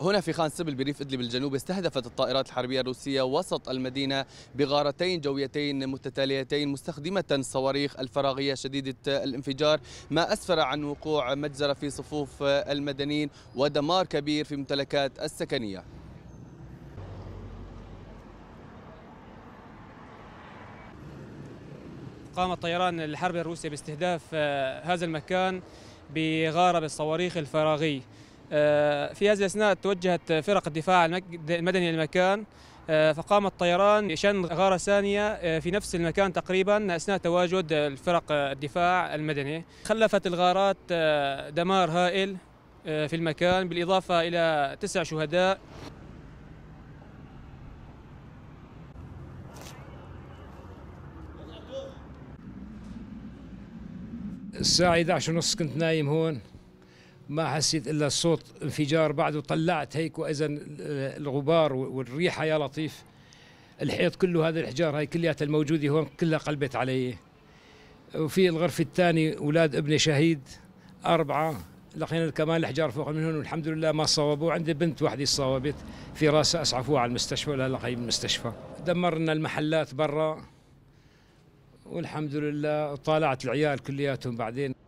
هنا في خان سبل بريف إدلب الجنوب استهدفت الطائرات الحربية الروسية وسط المدينة بغارتين جويتين متتاليتين مستخدمة صواريخ الفراغية شديدة الانفجار ما أسفر عن وقوع مجزرة في صفوف المدنيين ودمار كبير في الممتلكات السكنية قام الطيران الحربي الروسي باستهداف آه، هذا المكان بغارة بالصواريخ الفراغية آه، في هذه الأثناء توجهت فرق الدفاع المدني للمكان آه، فقام الطيران بشن غارة ثانية آه، في نفس المكان تقريبا أثناء تواجد الفرق الدفاع المدني خلفت الغارات دمار هائل في المكان بالإضافة إلى تسع شهداء الساعة 11 ونص كنت نايم هون ما حسيت الا الصوت انفجار بعده طلعت هيك واذا الغبار والريحه يا لطيف الحيط كله هذا الحجار هاي كلياتها الموجوده هون كلها قلبت علي وفي الغرفه الثانيه اولاد ابني شهيد اربعه لقينا كمان الحجار فوق منهم والحمد لله ما صوبوا عندي بنت وحده صوبت في راسها اسعفوها على المستشفى ولا لقي المستشفى دمرنا المحلات برا والحمد لله طالعت العيال كلياتهم بعدين